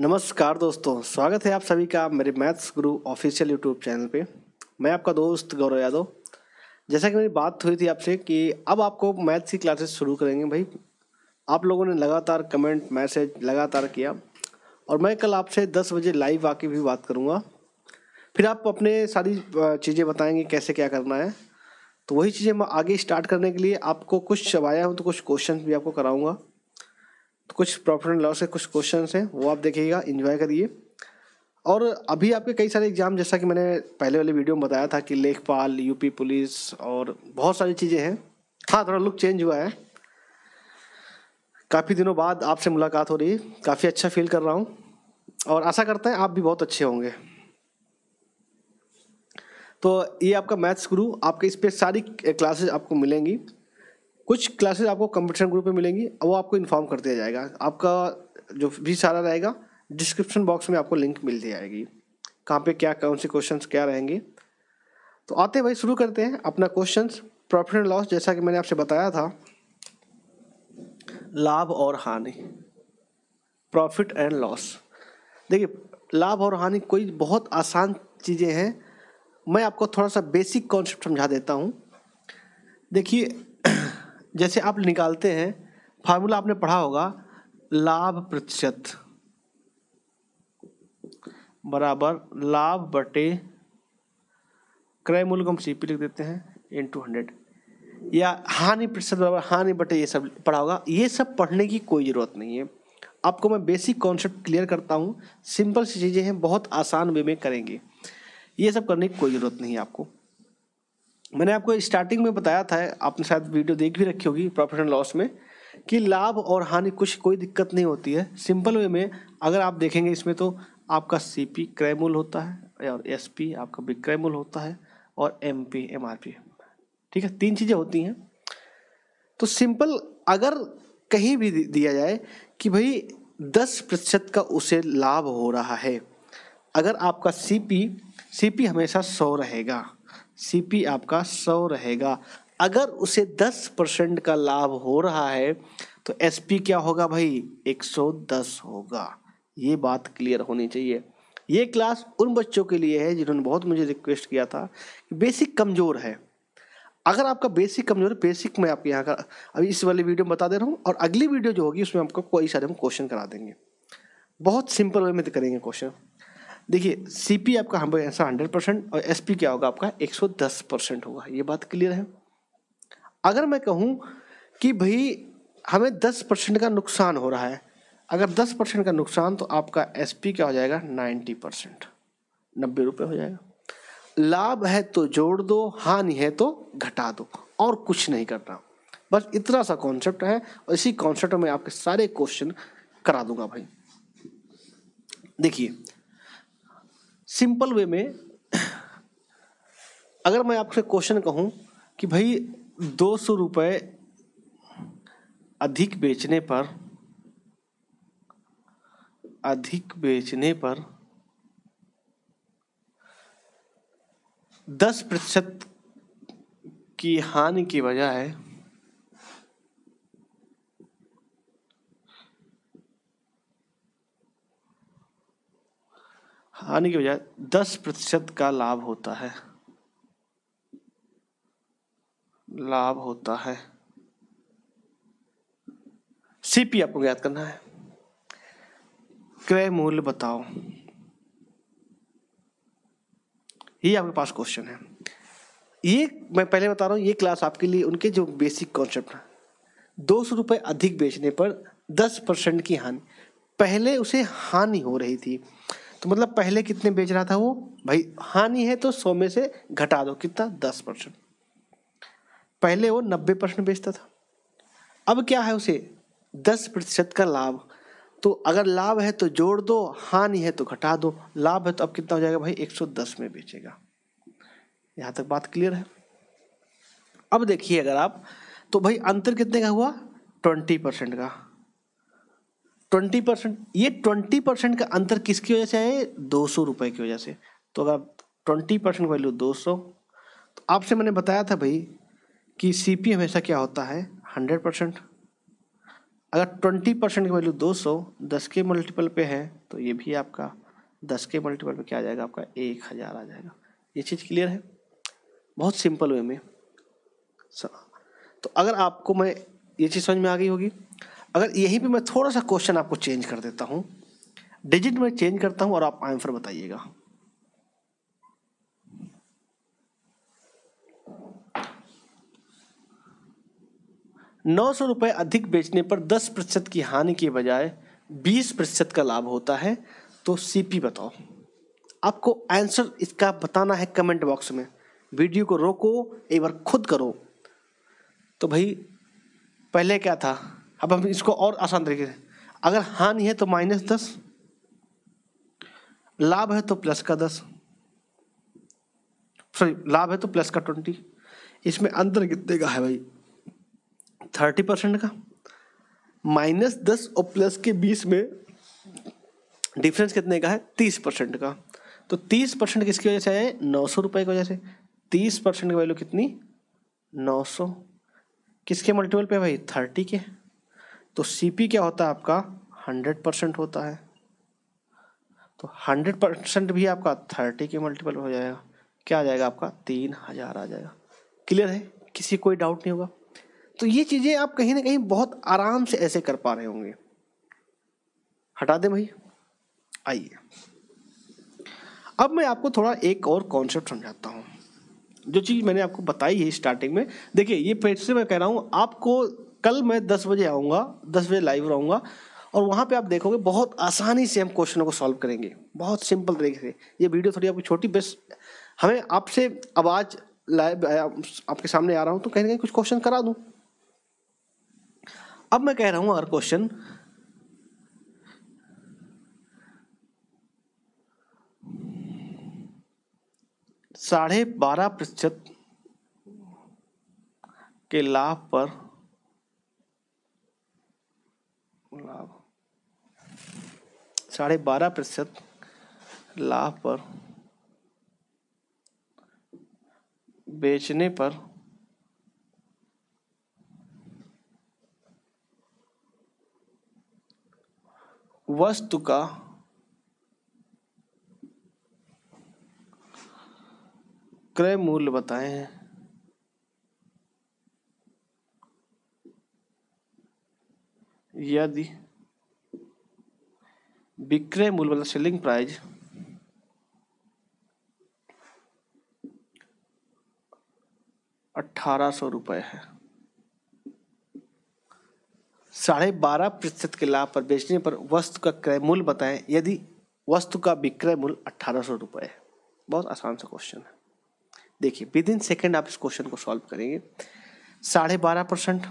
नमस्कार दोस्तों स्वागत है आप सभी का मेरे मैथ्स गुरु ऑफिशियल यूट्यूब चैनल पे मैं आपका दोस्त गौरव यादव जैसा कि मेरी बात हुई थी आपसे कि अब आपको मैथ्स की क्लासेस शुरू करेंगे भाई आप लोगों ने लगातार कमेंट मैसेज लगातार किया और मैं कल आपसे दस बजे लाइव आके भी बात करूँगा फिर आप अपने सारी चीज़ें बताएंगे कैसे क्या करना है तो वही चीज़ें मैं आगे स्टार्ट करने के लिए आपको कुछ चबाया हूँ तो कुछ क्वेश्चन भी आपको कराऊँगा कुछ प्रॉफिट एंड लॉस के कुछ क्वेश्चन हैं वो आप देखिएगा इन्जॉय करिए और अभी आपके कई सारे एग्ज़ाम जैसा कि मैंने पहले वाले वीडियो में बताया था कि लेखपाल यूपी पुलिस और बहुत सारी चीज़ें हैं हाँ थोड़ा लुक चेंज हुआ है काफ़ी दिनों बाद आपसे मुलाकात हो रही है काफ़ी अच्छा फील कर रहा हूँ और आशा करते हैं आप भी बहुत अच्छे होंगे तो ये आपका मैथ्स गुरु आपके इस पर सारी क्लासेस आपको मिलेंगी कुछ क्लासेस आपको कंपटीशन ग्रुप में मिलेंगी वो आपको इन्फॉर्म कर दिया जाएगा आपका जो भी सारा रहेगा डिस्क्रिप्शन बॉक्स में आपको लिंक मिल जाएगी कहाँ पे क्या कौन से क्वेश्चंस क्या रहेंगे तो आते भाई शुरू करते हैं अपना क्वेश्चंस प्रॉफिट एंड लॉस जैसा कि मैंने आपसे बताया था लाभ और हानि प्रॉफिट एंड लॉस देखिए लाभ और हानि कोई बहुत आसान चीज़ें हैं मैं आपको थोड़ा सा बेसिक कॉन्सेप्ट समझा देता हूँ देखिए जैसे आप निकालते हैं फार्मूला आपने पढ़ा होगा लाभ प्रतिशत बराबर लाभ बटे क्रय मूल्य को हम सी लिख देते हैं इन टू हंड्रेड या हानि प्रतिशत बराबर हानि बटे ये सब पढ़ा होगा ये सब पढ़ने की कोई ज़रूरत नहीं है आपको मैं बेसिक कॉन्सेप्ट क्लियर करता हूँ सिंपल सी चीज़ें हैं बहुत आसान वे में करेंगे ये सब करने की कोई ज़रूरत नहीं है आपको मैंने आपको स्टार्टिंग में बताया था आपने शायद वीडियो देख भी रखी होगी प्रॉफिट एंड लॉस में कि लाभ और हानि कुछ कोई दिक्कत नहीं होती है सिंपल वे में अगर आप देखेंगे इसमें तो आपका सी पी क्रय होता है और एस पी आपका विक्रय मूल्य होता है और M P M R P ठीक है तीन चीज़ें होती हैं तो सिंपल अगर कहीं भी दिया जाए कि भाई दस प्रतिशत का उसे लाभ हो रहा है अगर आपका सी पी सी पी हमेशा सौ रहेगा सीपी आपका सौ रहेगा अगर उसे दस परसेंट का लाभ हो रहा है तो एसपी क्या होगा भाई एक सौ दस होगा ये बात क्लियर होनी चाहिए ये क्लास उन बच्चों के लिए है जिन्होंने बहुत मुझे रिक्वेस्ट किया था कि बेसिक कमज़ोर है अगर आपका बेसिक कमजोर है बेसिक मैं आपके यहाँ का अभी इस वाली वीडियो में बता दे रहा हूँ और अगली वीडियो जो होगी उसमें आपको कई सारे हम क्वेश्चन करा देंगे बहुत सिंपल वे में करेंगे क्वेश्चन देखिए सीपी आपका हम ऐसा हंड्रेड परसेंट और एसपी क्या होगा आपका एक सौ दस परसेंट होगा ये बात क्लियर है अगर मैं कहूँ कि भाई हमें दस परसेंट का नुकसान हो रहा है अगर दस परसेंट का नुकसान तो आपका एसपी क्या हो जाएगा नाइन्टी परसेंट नब्बे रुपये हो जाएगा लाभ है तो जोड़ दो हानि है तो घटा दो और कुछ नहीं करना बस इतना सा कॉन्सेप्ट है और इसी कॉन्सेप्ट में आपके सारे क्वेश्चन करा दूंगा भाई देखिए सिंपल वे में अगर मैं आपसे क्वेश्चन कहूँ कि भाई दो सौ रुपये अधिक बेचने पर अधिक बेचने पर दस प्रतिशत की हानि की वजह है हानि की बजाय दस प्रतिशत का लाभ होता है लाभ होता है सीपी आपको ज्ञात करना है क्रय मूल्य बताओ ये आपके पास क्वेश्चन है ये मैं पहले बता रहा हूं ये क्लास आपके लिए उनके जो बेसिक कॉन्सेप्ट है दो सौ रुपए अधिक बेचने पर दस परसेंट की हानि पहले उसे हानि हो रही थी तो मतलब पहले कितने बेच रहा था वो भाई हानि है तो सौ में से घटा दो कितना दस परसेंट पहले वो नब्बे परसेंट बेचता था अब क्या है उसे दस प्रतिशत का लाभ तो अगर लाभ है तो जोड़ दो हानि है तो घटा दो लाभ है तो अब कितना हो जाएगा भाई दस में बेचेगा यहाँ तक बात क्लियर है अब देखिए अगर आप तो भाई अंतर कितने का हुआ ट्वेंटी परसेंट का ट्वेंटी परसेंट ये ट्वेंटी परसेंट का अंतर किसकी वजह से है दो सौ रुपये की वजह से तो अगर आप ट्वेंटी परसेंट वैल्यू दो सौ तो आपसे मैंने बताया था भाई कि सी पी हमेशा क्या होता है हंड्रेड परसेंट अगर ट्वेंटी परसेंट की वैल्यू दो सौ दस के मल्टीपल पे है तो ये भी आपका दस के मल्टीपल पे क्या आ जाएगा आपका एक हज़ार आ जाएगा ये चीज़ क्लियर है बहुत सिंपल वे में तो अगर आपको मैं ये चीज़ समझ में आ गई होगी अगर यहीं पे मैं थोड़ा सा क्वेश्चन आपको चेंज कर देता हूँ डिजिट में चेंज करता हूँ और आप आंसर बताइएगा नौ सौ रुपये अधिक बेचने पर दस प्रतिशत की हानि के बजाय बीस प्रतिशत का लाभ होता है तो सीपी बताओ आपको आंसर इसका बताना है कमेंट बॉक्स में वीडियो को रोको एक बार खुद करो तो भाई पहले क्या था अब हम इसको और आसान तरीके से अगर हानि है तो माइनस दस लाभ है तो प्लस का दस सॉरी लाभ है तो प्लस का ट्वेंटी इसमें अंतर कितने का है भाई थर्टी परसेंट का माइनस दस और प्लस के बीस में डिफरेंस कितने का है तीस परसेंट का तो तीस परसेंट किसकी वजह से है नौ सौ रुपये की वजह से तीस परसेंट की वैल्यू कितनी नौ सौ किसके मल्टीपल पे भाई थर्टी के तो सी क्या होता है आपका हंड्रेड परसेंट होता है तो हंड्रेड परसेंट भी आपका थर्टी के मल्टीपल हो जाएगा क्या आ जाएगा आपका तीन हजार आ जाएगा क्लियर है किसी कोई डाउट नहीं होगा तो ये चीज़ें आप कहीं ना कहीं बहुत आराम से ऐसे कर पा रहे होंगे हटा दें भाई आइए अब मैं आपको थोड़ा एक और कॉन्सेप्ट समझाता हूँ जो चीज़ मैंने आपको बताई है स्टार्टिंग में देखिए ये पेज से मैं कह रहा हूँ आपको कल मैं दस बजे आऊँगा दस बजे लाइव रहूँगा और वहाँ पे आप देखोगे बहुत आसानी से हम क्वेश्चनों को सॉल्व करेंगे बहुत सिंपल तरीके से ये वीडियो थोड़ी आपकी छोटी बस हमें आपसे आवाज लाइव आपके सामने आ रहा हूँ तो कहीं ना कहीं कुछ क्वेश्चन करा दूँ अब मैं कह रहा हूँ अगर क्वेश्चन साढ़े बारह प्रतिशत के लाभ पर साढ़े बारह प्रतिशत लाभ पर बेचने पर वस्तु का क्रय मूल्य बताए हैं यदि विक्रय मूल्य मतलब सेलिंग प्राइस अठारह सौ रुपये है साढ़े बारह प्रतिशत के लाभ पर बेचने पर वस्तु का क्रय मूल्य बताएं यदि वस्तु का विक्रय मूल्य अट्ठारह सौ रुपये है बहुत आसान सा क्वेश्चन है देखिए विद इन सेकेंड आप इस क्वेश्चन को सॉल्व करेंगे साढ़े बारह परसेंट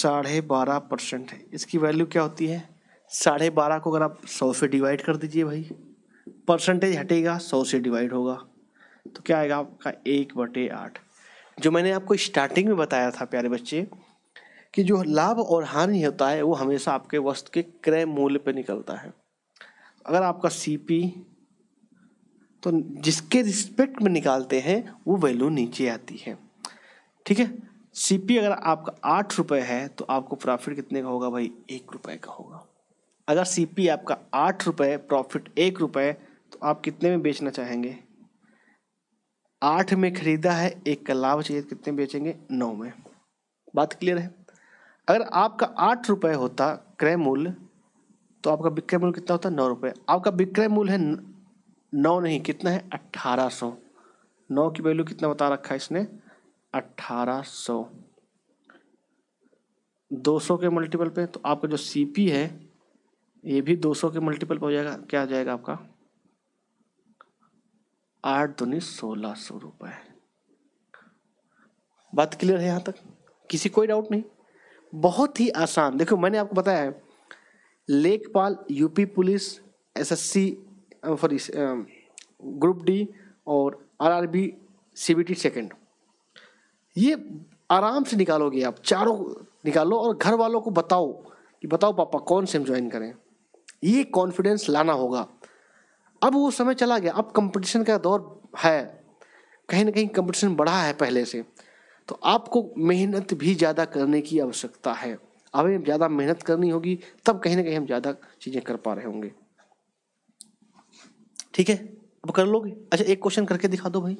साढ़े बारह परसेंट है इसकी वैल्यू क्या होती है साढ़े बारह को अगर आप सौ से डिवाइड कर दीजिए भाई परसेंटेज हटेगा सौ से डिवाइड होगा तो क्या आएगा आपका एक बटे आठ जो मैंने आपको स्टार्टिंग में बताया था प्यारे बच्चे कि जो लाभ और हानि होता है वो हमेशा आपके वस्तु के क्रय मूल्य पर निकलता है अगर आपका सी तो जिसके रिस्पेक्ट में निकालते हैं वो वैल्यू नीचे आती है ठीक है सीपी अगर आपका आठ रुपये है तो आपको प्रॉफिट कितने का होगा भाई एक रुपये का होगा अगर सी आपका आठ रुपये प्रॉफिट एक रुपये तो आप कितने में बेचना चाहेंगे आठ में खरीदा है एक का लाभ चाहिए तो कितने बेचेंगे नौ में बात क्लियर है अगर आपका आठ रुपये होता क्रय मूल्य तो आपका विक्रय मूल्य कितना होता है नौ रुपये आपका विक्रय मूल्य है नौ नहीं कितना है अट्ठारह सौ नौ की वैल्यू कितना बता रखा है इसने अट्ठारह सौ दो सौ के मल्टीपल पे तो आपका जो सीपी है ये भी 200 के मल्टीपल पर हो जाएगा क्या आ जाएगा आपका आठ दुनी सोलह सौ रुपये बात क्लियर है यहाँ तक किसी कोई डाउट नहीं बहुत ही आसान देखो मैंने आपको बताया लेखपाल UP police SSC sorry group D और आरआरबी सीबीटी सेकंड ये आराम से निकालोगे आप चारों निकालो और घर वालों को बताओ कि बताओ पापा कौन से हम ज्वाइन करें ये कॉन्फिडेंस लाना होगा अब वो समय चला गया अब कंपटीशन का दौर है कहीं ना कहीं कंपटीशन बढ़ा है पहले से तो आपको मेहनत भी ज़्यादा करने की आवश्यकता है अब ज़्यादा मेहनत करनी होगी तब कहीं ना कहीं हम ज़्यादा चीज़ें कर पा रहे होंगे ठीक है अब कर लोगे अच्छा एक क्वेश्चन करके दिखा दो भाई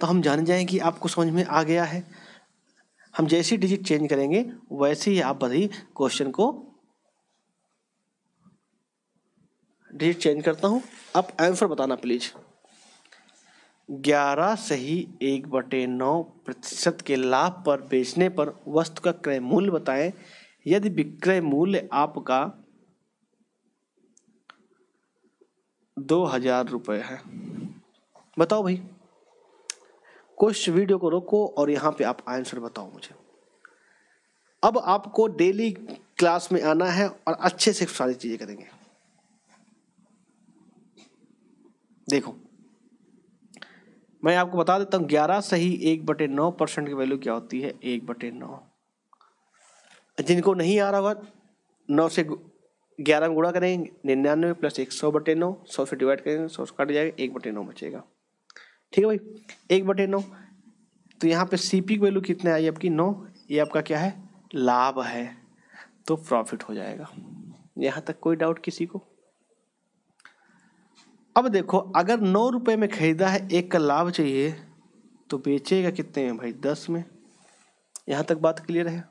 तो हम जान जाएं कि आपको समझ में आ गया है हम जैसी डिजिट चेंज करेंगे वैसे ही आप भाई क्वेश्चन को डेट चेंज करता हूँ आप आंसर बताना प्लीज ग्यारह सही एक बटे नौ प्रतिशत के लाभ पर बेचने पर वस्तु का क्रय मूल्य बताएं यदि विक्रय मूल्य आपका दो हजार रुपये है बताओ भाई कुछ वीडियो को रोको और यहाँ पे आप आंसर बताओ मुझे अब आपको डेली क्लास में आना है और अच्छे से सारी चीज़ें करेंगे देखो मैं आपको बता देता हूँ ग्यारह से ही एक बटे नौ परसेंट की वैल्यू क्या होती है एक बटे नौ जिनको नहीं आ रहा होगा नौ से ग्यारह में गुणा करेंगे निन्यानवे प्लस एक सौ बटे नौ सौ से डिवाइड करेंगे सौ से कट जाएगा एक बटे नौ बचेगा ठीक है भाई एक बटे नौ तो यहाँ पे सी पी की वैल्यू कितने आई आपकी नौ ये आपका क्या है लाभ है तो प्रॉफिट हो जाएगा यहाँ तक कोई डाउट किसी को अब देखो अगर नौ रुपये में खरीदा है एक का लाभ चाहिए तो बेचेगा कितने में भाई दस में यहाँ तक बात क्लियर है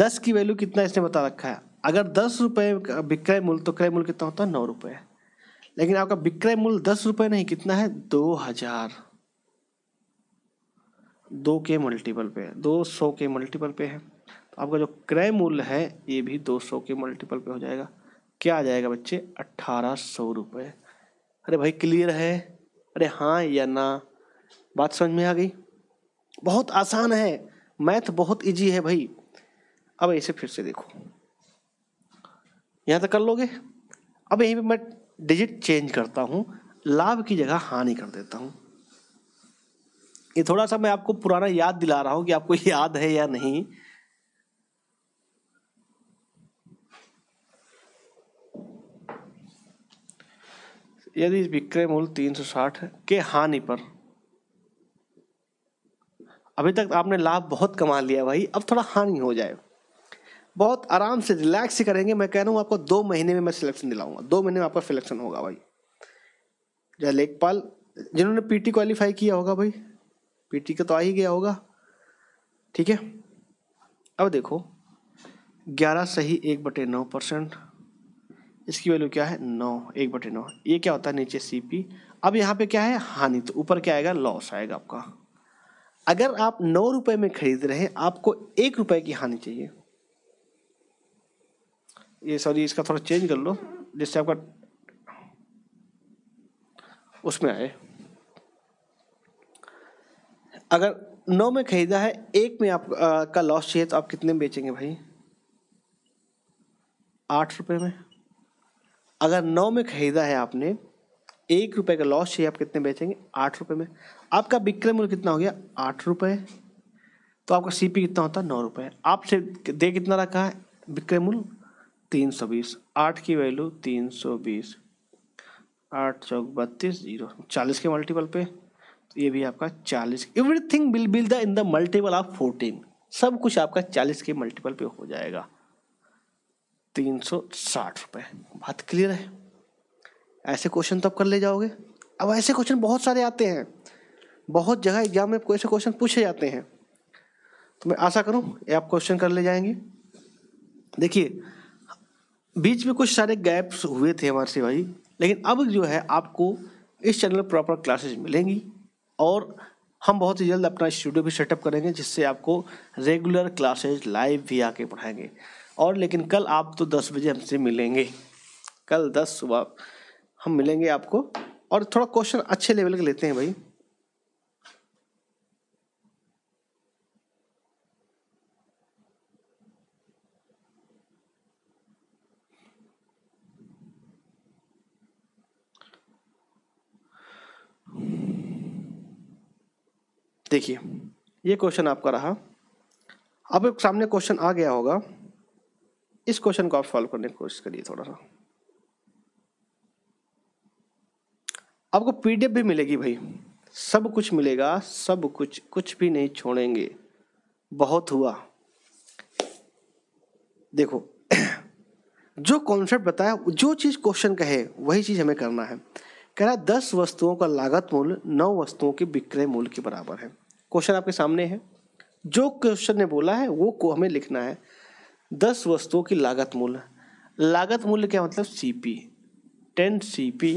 दस की वैल्यू कितना इसने बता रखा है अगर दस रुपये का विक्रय मूल्य तो क्रय मूल्य कितना होता है नौ रुपये लेकिन आपका विक्रय मूल्य दस रुपये नहीं कितना है दो हजार दो के मल्टीपल पे है दो सौ के मल्टीपल पे है तो आपका जो क्रय मूल्य है ये भी दो सौ के मल्टीपल पे हो जाएगा क्या आ जाएगा बच्चे अट्ठारह सौ रुपये अरे भाई क्लियर है अरे हाँ या ना बात समझ में आ गई बहुत आसान है मैथ बहुत इजी है भाई अब ऐसे फिर से देखो यहाँ तक कर लोगे अब यहीं पे मैं डिजिट चेंज करता हूँ लाभ की जगह हानि कर देता हूँ ये थोड़ा सा मैं आपको पुराना याद दिला रहा हूँ कि आपको याद है या नहीं यदि विक्रय मूल्य 360 के हानि पर अभी तक आपने लाभ बहुत कमा लिया भाई अब थोड़ा हानि हो जाए बहुत आराम से रिलैक्स से करेंगे मैं कह रहा हूँ आपको दो महीने में मैं सिलेक्शन दिलाऊंगा दो महीने में आपका सिलेक्शन होगा भाई जय लेखपाल जिन्होंने पीटी क्वालिफाई किया होगा भाई पीटी का तो आ ही गया होगा ठीक है अब देखो ग्यारह सही एक बटे नौ परसेंट इसकी वैल्यू क्या है नौ एक बटे नौ ये क्या होता है नीचे सी पी अब यहाँ पे क्या है हानि तो ऊपर क्या आएगा लॉस आएगा आपका अगर आप नौ रुपए में खरीद रहे हैं आपको एक रुपए की हानि चाहिए ये सॉरी इसका थोड़ा चेंज कर लो जिससे आपका उसमें आए अगर नौ में खरीदा है एक में आप आ, का लॉस चाहिए तो आप कितने में बेचेंगे भाई आठ रुपए में अगर नौ में खरीदा है आपने एक रुपये का लॉस चाहिए आप कितने बेचेंगे आठ रुपये में आपका विक्रय मूल्य कितना हो गया आठ रुपये तो आपका सीपी कितना होता है नौ रुपये आपसे दे कितना रखा है विक्रय मूल्य तीन सौ बीस आठ की वैल्यू तीन सौ बीस आठ चौक बत्तीस जीरो चालीस के मल्टीपल पे तो ये भी आपका चालीस everything will be the in the multiple of fourteen सब कुछ आपका चालीस के मल्टीपल पे हो जाएगा तीन सौ साठ रुपये बात क्लियर है ऐसे क्वेश्चन तो आप कर ले जाओगे अब ऐसे क्वेश्चन बहुत सारे आते हैं बहुत जगह एग्जाम में ऐसे क्वेश्चन पूछे जाते हैं तो मैं आशा करूं ये आप क्वेश्चन कर ले जाएंगे देखिए बीच में कुछ सारे गैप्स हुए थे हमारे से भाई लेकिन अब जो है आपको इस चैनल प्रॉपर क्लासेस मिलेंगी और हम बहुत ही जल्द अपना स्टूडियो भी सेटअप करेंगे जिससे आपको रेगुलर क्लासेज लाइव भी आके पढ़ाएंगे और लेकिन कल आप तो दस बजे हमसे मिलेंगे कल दस सुबह हम मिलेंगे आपको और थोड़ा क्वेश्चन अच्छे लेवल के लेते हैं भाई देखिए ये क्वेश्चन आपका रहा आपके सामने क्वेश्चन आ गया होगा इस क्वेश्चन को आप सॉल्व करने की कोशिश करिए थोड़ा सा आपको पीडीएफ भी मिलेगी भाई सब कुछ मिलेगा सब कुछ कुछ भी नहीं छोड़ेंगे बहुत हुआ देखो जो कॉन्सेप्ट बताया जो चीज क्वेश्चन कहे वही चीज हमें करना है कह रहा दस वस्तुओं का लागत मूल्य नौ वस्तुओं के विक्रय मूल्य के बराबर है क्वेश्चन आपके सामने है जो क्वेश्चन ने बोला है वो को हमें लिखना है दस वस्तुओं की लागत मूल्य लागत मूल्य क्या मतलब सीपी टेन सी पी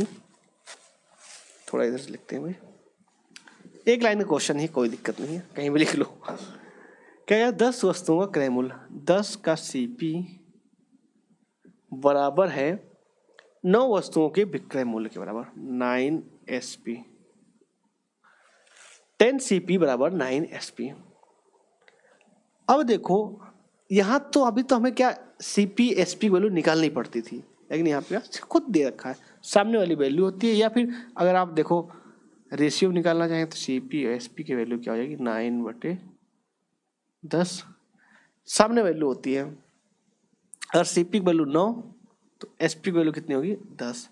थोड़ा इधर से लिखते हैं भाई एक लाइन का क्वेश्चन ही कोई दिक्कत नहीं है कहीं भी लिख लो क्या है दस वस्तुओं का क्रय मूल्य दस का सी पी बराबर है नौ वस्तुओं के विक्रय मूल्य के बराबर nine S P ten C P बराबर नाइन एस पी अब देखो यहाँ तो अभी तो हमें क्या C P S P value निकालनी पड़ती थी लेकिन यहाँ पे अच्छा, खुद दे रखा है सामने वाली वैल्यू होती है या फिर अगर आप देखो रेशियो निकालना चाहें तो सी पी एस पी की वैल्यू क्या हो जाएगी नाइन बटे दस सामने वैल्यू होती है अगर सी पी की वैल्यू नौ तो एस पी की वैल्यू कितनी होगी दस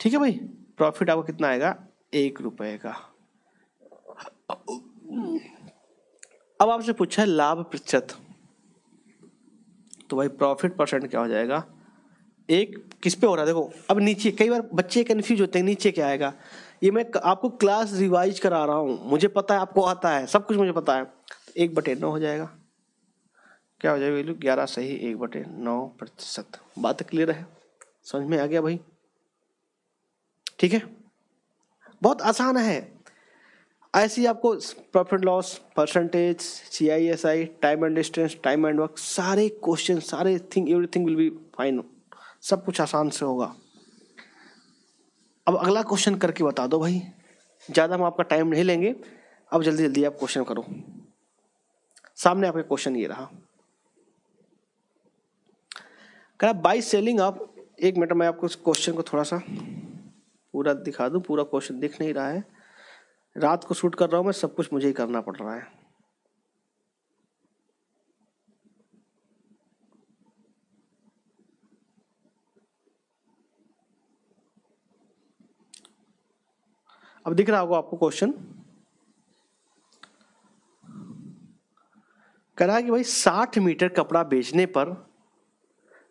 ठीक है भाई प्रॉफिट आपको कितना आएगा एक रुपये का अब आपसे पूछा है लाभ प्रतिशत तो भाई प्रॉफिट परसेंट क्या हो जाएगा एक किस पे हो रहा है देखो अब नीचे कई बार बच्चे कन्फ्यूज होते हैं नीचे क्या आएगा ये मैं आपको क्लास रिवाइज करा रहा हूँ मुझे पता है आपको आता है सब कुछ मुझे पता है एक बटे नौ हो जाएगा क्या हो जाएगा वैल्यू ग्यारह सही एक बटे नौ प्रतिशत बात क्लियर है समझ में आ गया भाई ठीक है बहुत आसान है ऐसे ही आपको profit loss percentage C I S I time and distance time and work सारे क्वेश्चन सारे thing everything will be fine सब कुछ आसान से होगा अब अगला क्वेश्चन करके बता दो भाई ज़्यादा हम आपका टाइम नहीं लेंगे अब जल्दी जल्दी आप क्वेश्चन करो सामने आपका क्वेश्चन ये रहा कह बाई सेलिंग आप एक मिनट में आपको क्वेश्चन को थोड़ा सा पूरा दिखा दूँ पूरा क्वेश्चन दिख नहीं रहा है रात को शूट कर रहा हूँ मैं सब कुछ मुझे ही करना पड़ रहा है अब दिख रहा होगा आपको क्वेश्चन कह रहा है कि भाई 60 मीटर कपड़ा बेचने पर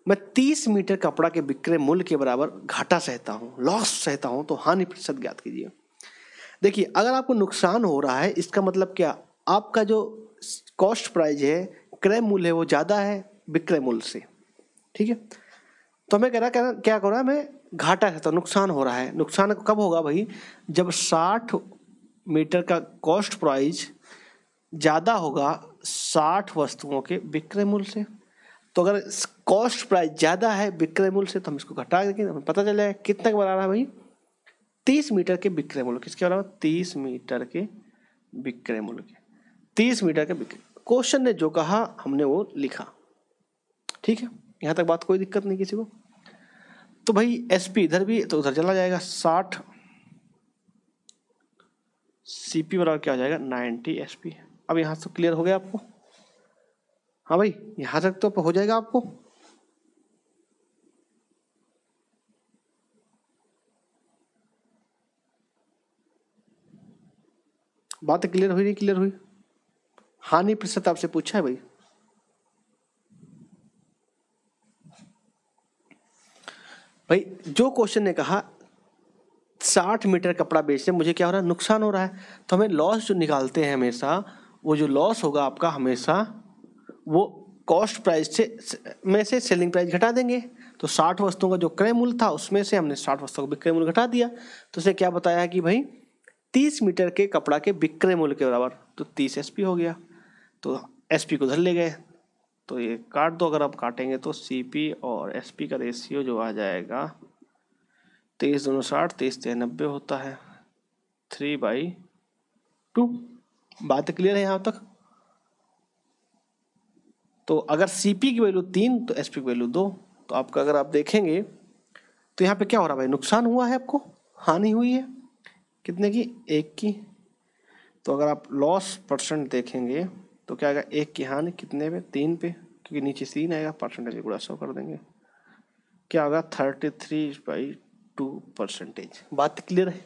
मैं 30 मीटर कपड़ा के बिक्रे मूल्य के बराबर घाटा सहता हूं लॉस सहता हूं तो हानि प्रतिशत ज्ञात कीजिए देखिए अगर आपको नुकसान हो रहा है इसका मतलब क्या आपका जो कॉस्ट प्राइज है क्रय मूल्य है वो ज़्यादा है विक्रय मूल्य से ठीक है तो हमें कह रहा क्या क्या कर रहा है मैं घाटा रहता तो हूँ नुकसान हो रहा है नुकसान कब होगा भाई जब साठ मीटर का कॉस्ट प्राइज ज़्यादा होगा साठ वस्तुओं के विक्रय मूल्य से तो अगर कॉस्ट प्राइस ज़्यादा है विक्रय मूल्य से तो हम इसको घटा देंगे हमें पता चल जाएगा कितने का बना रहा है भाई तीस मीटर के विक्रय मूल्य किसके अलावा तीस मीटर के विक्रय मूल्य के तीस मीटर के विक्रय क्वेश्चन ने जो कहा हमने वो लिखा ठीक है यहाँ तक बात कोई दिक्कत नहीं किसी को तो भाई एसपी इधर भी तो उधर चला जाएगा साठ सीपी बराबर क्या हो जाएगा नाइन्टी एसपी अब यहाँ से क्लियर हो गया आपको हाँ भाई यहाँ तक तो हो जाएगा आपको बात क्लियर हुई नहीं क्लियर हुई हानि प्रतिशत आपसे पूछा है भाई भाई जो क्वेश्चन ने कहा साठ मीटर कपड़ा बेचने मुझे क्या हो रहा है नुकसान हो रहा है तो हमें लॉस जो निकालते हैं हमेशा वो जो लॉस होगा आपका हमेशा वो कॉस्ट प्राइस से में से सेलिंग प्राइस घटा देंगे तो साठ वस्तुओं का जो क्रय मूल्य था उसमें से हमने साठ वस्तुओं का विक्रय मूल्य घटा दिया तो उसने क्या बताया कि भाई तीस मीटर के कपड़ा के विक्रय मूल्य के बराबर तो तीस एस हो गया तो एस को उधर ले गए तो ये काट दो अगर आप काटेंगे तो सी और एस का रेशियो जो आ जाएगा तेईस दोनों साठ तेईस तेरह नब्बे होता है थ्री बाई टू बात क्लियर है यहाँ तक तो अगर सी की वैल्यू तीन तो एस की वैल्यू दो तो आपका अगर आप देखेंगे तो यहाँ पे क्या हो रहा है भाई नुकसान हुआ है आपको हानि हुई है कितने की एक की तो अगर आप लॉस परसेंट देखेंगे तो क्या आएगा एक की हानि कितने पे तीन पे क्योंकि नीचे तीन आएगा परसेंटेज गुड़ा सौ कर देंगे क्या होगा thirty three by two percentage बात क्लियर है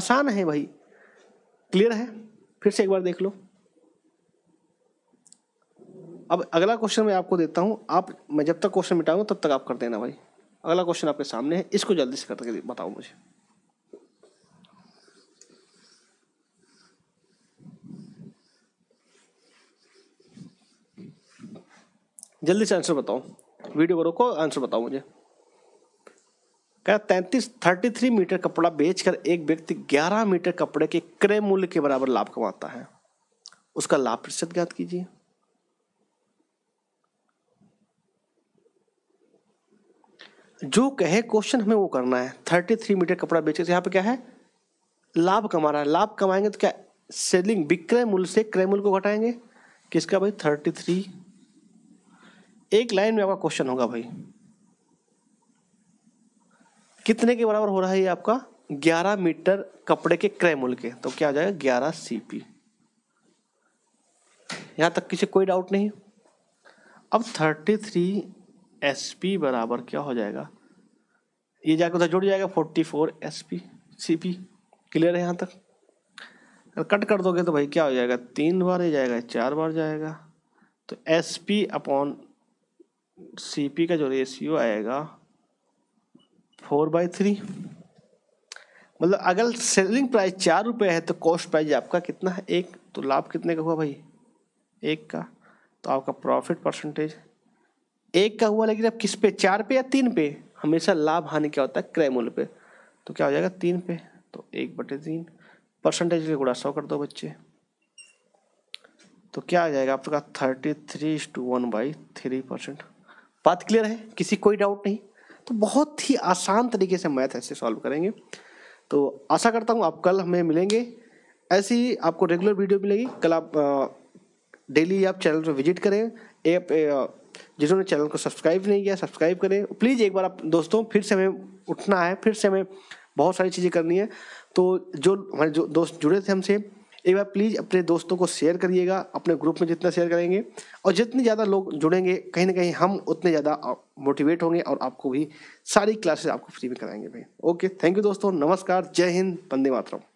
आसान है भाई क्लियर है फिर से एक बार देख लो अब अगला क्वेश्चन मैं आपको देता हूँ आप मैं जब तक क्वेश्चन मिटाऊंगा तब तक आप कर देना भाई अगला क्वेश्चन आपके सामने है इसको जल्दी से करके बताओ मुझे जल्दी से आंसर बताओ वीडियो को रोको आंसर बताओ मुझे कह तैंतीस थर्टी थ्री मीटर कपड़ा बेचकर एक व्यक्ति ग्यारह मीटर कपड़े के क्रय मूल्य के बराबर लाभ कमाता है उसका लाभ प्रतिशत ज्ञात कीजिए जो कहे क्वेश्चन हमें वो करना है थर्टी थ्री मीटर कपड़ा बेचकर यहां पे क्या है लाभ कमा रहा है लाभ कमाएंगे तो क्या सेलिंग विक्रय मूल्य से क्रय मूल्य को घटाएंगे किसका भाई थर्टी थ्री एक लाइन में आपका क्वेश्चन होगा भाई कितने के बराबर हो रहा है ये आपका 11 मीटर कपड़े के मूल्य के तो क्या आ जाएगा 11 सीपी यहां तक किसी कोई डाउट नहीं अब 33 पी बराबर क्या हो जाएगा ये जाकर उधर जुड़ जाएगा 44 सी सीपी क्लियर है यहां तक अगर कट कर दोगे तो भाई क्या हो जाएगा तीन बार ही जाएगा चार बार जाएगा तो S P upon C P का जो रेशियो आएगा फोर बाई थ्री मतलब अगर सेलिंग प्राइस चार रुपये है तो कॉस्ट प्राइस आपका कितना है एक तो लाभ कितने का हुआ भाई एक का तो आपका प्रॉफिट परसेंटेज एक का हुआ लेकिन आप किस पे चार पे या तीन पे हमेशा लाभ हानि क्या होता है क्रय मूल्य पे तो क्या हो जाएगा तीन पे तो एक बटे तीन परसेंटेज के गुड़ा सौ कर दो बच्चे तो क्या आ जाएगा आपका thirty three two one by three percent बात क्लियर है किसी कोई डाउट नहीं तो बहुत ही आसान तरीके से मैथ ऐसे सॉल्व करेंगे तो आशा करता हूँ आप कल हमें मिलेंगे ऐसी आपको रेगुलर वीडियो मिलेगी कल आप डेली आप चैनल पर विजिट करें एप जिन्होंने चैनल को सब्सक्राइब नहीं किया सब्सक्राइब करें प्लीज़ एक बार आप दोस्तों फिर से हमें उठना है फिर से हमें बहुत सारी चीज़ें करनी है तो जो हमारे जो दोस्त जुड़े थे हमसे एक बार प्लीज़ अपने दोस्तों को शेयर करिएगा अपने ग्रुप में जितना शेयर करेंगे और जितने ज़्यादा लोग जुड़ेंगे कहीं ना कहीं हम उतने ज़्यादा मोटिवेट होंगे और आपको भी सारी क्लासेस आपको फ्री में कराएंगे भाई ओके थैंक यू दोस्तों नमस्कार जय हिंद वंदे मातरम